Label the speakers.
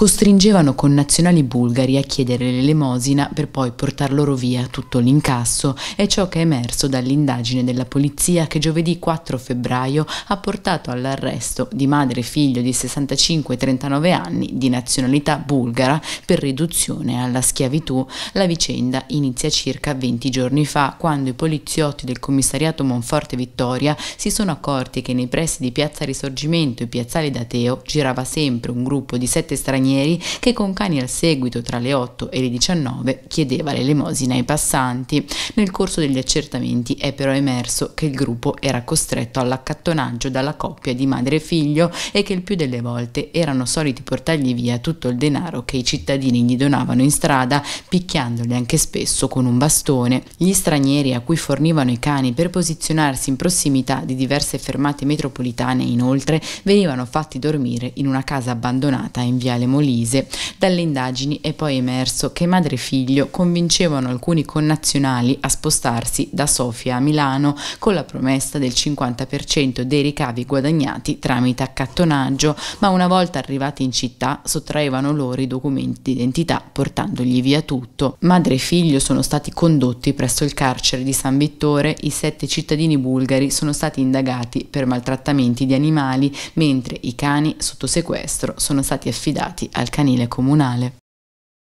Speaker 1: costringevano connazionali bulgari a chiedere l'elemosina per poi portar loro via tutto l'incasso, è ciò che è emerso dall'indagine della polizia che giovedì 4 febbraio ha portato all'arresto di madre e figlio di 65 e 39 anni di nazionalità bulgara per riduzione alla schiavitù. La vicenda inizia circa 20 giorni fa quando i poliziotti del commissariato Monforte Vittoria si sono accorti che nei pressi di Piazza Risorgimento e Piazzale Dateo girava sempre un gruppo di sette stranieri stranieri che con cani al seguito tra le 8 e le 19 chiedeva l'elemosina ai passanti. Nel corso degli accertamenti è però emerso che il gruppo era costretto all'accattonaggio dalla coppia di madre e figlio e che il più delle volte erano soliti portargli via tutto il denaro che i cittadini gli donavano in strada, picchiandoli anche spesso con un bastone. Gli stranieri a cui fornivano i cani per posizionarsi in prossimità di diverse fermate metropolitane inoltre venivano fatti dormire in una casa abbandonata in Viale Montana Molise. Dalle indagini è poi emerso che madre e figlio convincevano alcuni connazionali a spostarsi da Sofia a Milano con la promessa del 50% dei ricavi guadagnati tramite accattonaggio, ma una volta arrivati in città sottraevano loro i documenti d'identità portandogli via tutto. Madre e figlio sono stati condotti presso il carcere di San Vittore, i sette cittadini bulgari sono stati indagati per maltrattamenti di animali, mentre i cani sotto sequestro sono stati affidati al canile comunale.